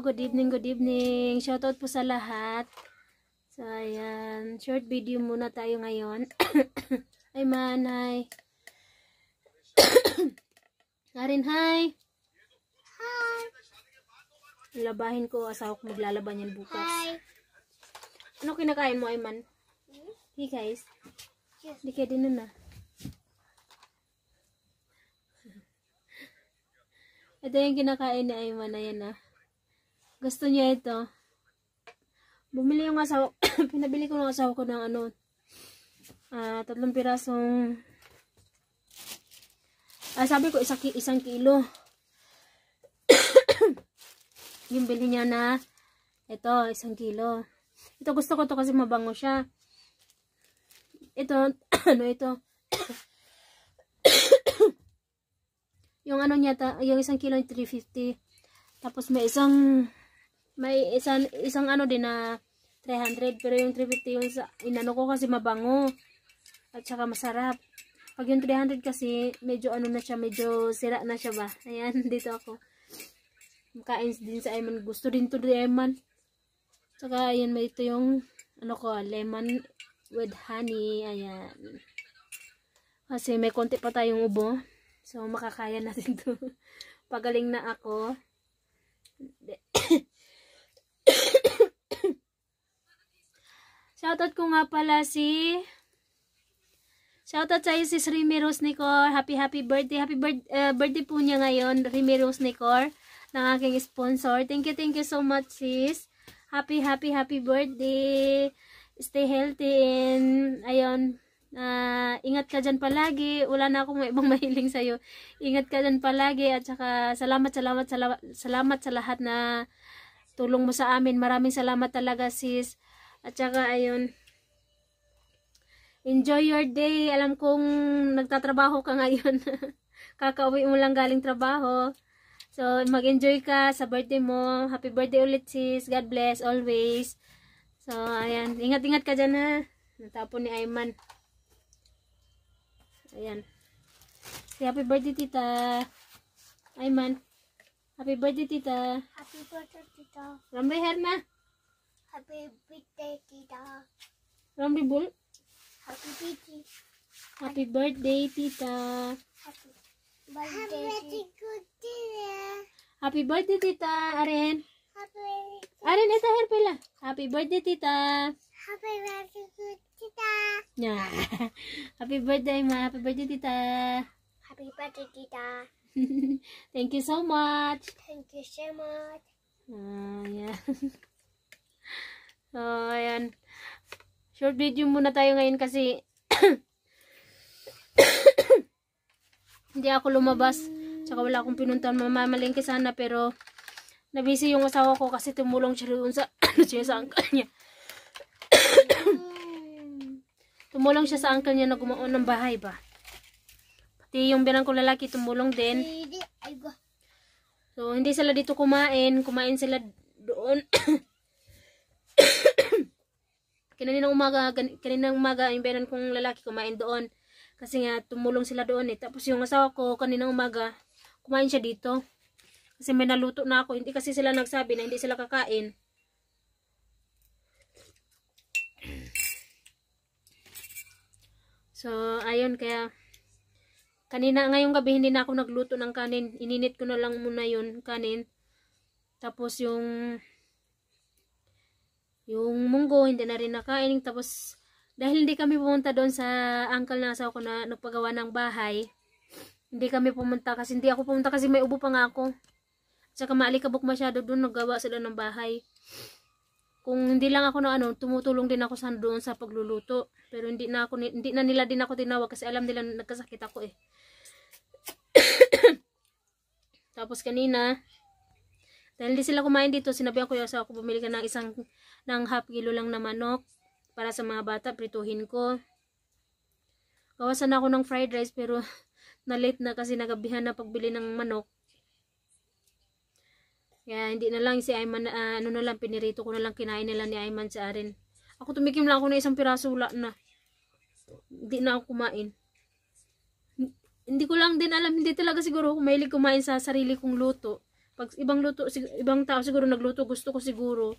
good evening, good evening. Shoutout po sa lahat. So, ayan. Short video muna tayo ngayon. ay, manay. Karin, hi. Hi. Labahin ko. Asawa ko maglalaban yan bukas. Hi. Ano kinakain mo, Ayman? Hmm? Hey, guys. Yes. Di kayo din na. Ah. Ito yung kinakain ni Ayman. Ayan ah. Gusto niya ito. Bumili yung asawa, pinabili ko ng asawa ko ng ano, uh, tatlong pirasong, uh, sabi ko isang, isang kilo. yung bili niya na, ito, isang kilo. Ito gusto ko to kasi mabango siya. Ito, ano ito, yung ano niya, ta, yung isang kilo 350. Tapos may isang may isang, isang ano din na 300 pero yung 350 yung sa, inano ko kasi mabango at saka masarap. Pag yung 300 kasi medyo ano na siya, medyo sira na siya ba. Ayan, dito ako. Kain din sa Ayman. Gusto din to Ayman. Saka ayan, may ito yung ano ko, lemon with honey. Ayan. Kasi may konti pa tayong ubo. So, makakaya natin to. Pagaling na ako. Shoutout ko nga pala si... Shoutout sa'yo sis Rimi Rose Nicor. Happy, happy birthday. Happy birth, uh, birthday po niya ngayon, Rimi Rose Nicor, ng aking sponsor. Thank you, thank you so much, sis. Happy, happy, happy birthday. Stay healthy and, ayun, uh, ingat ka dyan palagi. Wala na akong ibang mahiling sa'yo. Ingat ka dyan palagi at saka salamat, salamat, salamat, salamat sa lahat na tulong mo sa amin. Maraming salamat talaga, sis. At saka, ayun, enjoy your day. Alam kong nagtatrabaho ka ngayon. Kakauwi mo lang galing trabaho. So, mag-enjoy ka sa birthday mo. Happy birthday ulit, sis. God bless always. So, ayan. Ingat-ingat ka dyan, ha. Natapon ni Ayman. Ayan. Say happy birthday, tita. Ayman. Happy birthday, tita. Happy birthday, tita. Rambay hair na. Happy birthday, tita. Rambi bol. Happy birthday. Happy birthday, tita. Happy birthday, tita. Happy birthday, tita. Aren. Happy birthday. Aren, ito hair pala. Happy birthday, tita. Happy birthday, tita. Yeah. Happy birthday, ma. Happy birthday, tita. Happy birthday, tita. Thank you so much. Thank you so much. Ah, uh, yeah. So, ah, ayan. Short video muna tayo ngayon kasi hindi ako lumabas. Tsaka wala akong pinuntahan mamamalingki sana pero nabisi yung asawa ko kasi tumulong siya doon sa siya sa uncle niya. tumulong siya sa uncle niya na gumawa ng bahay ba. Pati yung binang kong lalaki tumulong din. So, hindi sila dito kumain. Kumain sila doon. kanina umaga, kanina umaga, yung benan kong lalaki kumain doon. Kasi nga, tumulong sila doon eh. Tapos yung asawa ko, kanina umaga, kumain siya dito. Kasi may naluto na ako. Hindi kasi sila nagsabi na hindi sila kakain. So, ayun, kaya kanina, ngayong gabi, hindi na ako nagluto ng kanin. Ininit ko na lang muna yun, kanin. Tapos yung yung munggo, hindi na rin nakain. Tapos, dahil hindi kami pumunta doon sa uncle na asawa ko na nagpagawa ng bahay, hindi kami pumunta kasi hindi ako pumunta kasi may ubo pa nga ako. At saka maalikabok masyado doon, naggawa sila ng bahay. Kung hindi lang ako na ano, tumutulong din ako sa doon sa pagluluto. Pero hindi na ako hindi na nila din ako tinawag kasi alam nila nagkasakit ako eh. Tapos kanina, dahil hindi sila kumain dito, sinabi ako sa ako bumili ka ng isang ng half kilo lang na manok para sa mga bata, prituhin ko. Kawasan ako ng fried rice pero na-late na kasi nagabihan na pagbili ng manok. Kaya hindi na lang si Ayman, uh, ano na lang, pinirito ko na lang kinain nila ni Ayman sa arin. Ako tumikim lang ako ng isang piraso, wala na. Hindi na ako kumain. Hindi ko lang din alam, hindi talaga siguro ako mahilig kumain sa sarili kong luto. Pag ibang luto, ibang tao siguro nagluto, gusto ko siguro.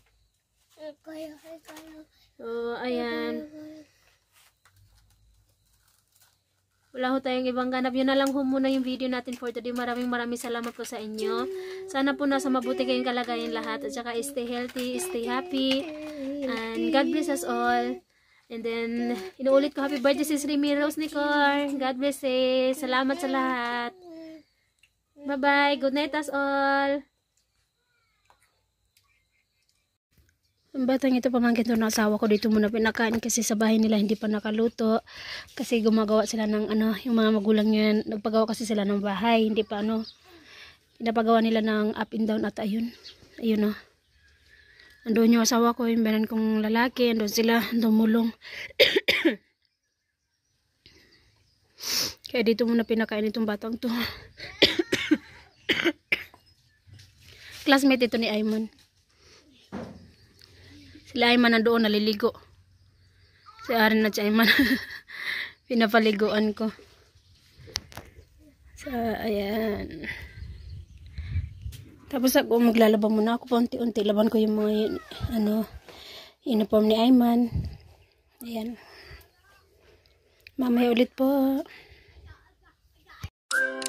Kayo, kayo. So, ayan. Wala ho tayong ibang ganap. Yun na lang ho muna yung video natin for today. Maraming maraming salamat po sa inyo. Sana po nasa mabuti kayong kalagayan lahat. At saka stay healthy, stay happy. And God bless us all. And then, inuulit ko, happy birthday sis Remy Rose Nicole. God bless eh. Salamat sa lahat. Bye-bye. Good night us all. Ang batang ito pamangkin to ng asawa ko dito muna pinakain kasi sa bahay nila hindi pa nakaluto kasi gumagawa sila ng ano yung mga magulang niya nagpagawa kasi sila ng bahay hindi pa ano pinapagawa nila ng up and down at ayun ayun oh ah. andun yung asawa ko yung banan kong lalaki andun sila dumulong kaya dito muna pinakain itong batang to Classmate ito ni Ayman. Sila Ayman nandoon naliligo. Si Aaron at si Ayman. Pinapaliguan ko. So, ayan. Tapos ako maglalaban muna ako paunti-unti. Laban ko yung mga yun, ano, uniform ni Ayman. Ayan. Mamaya ulit po. Thank you.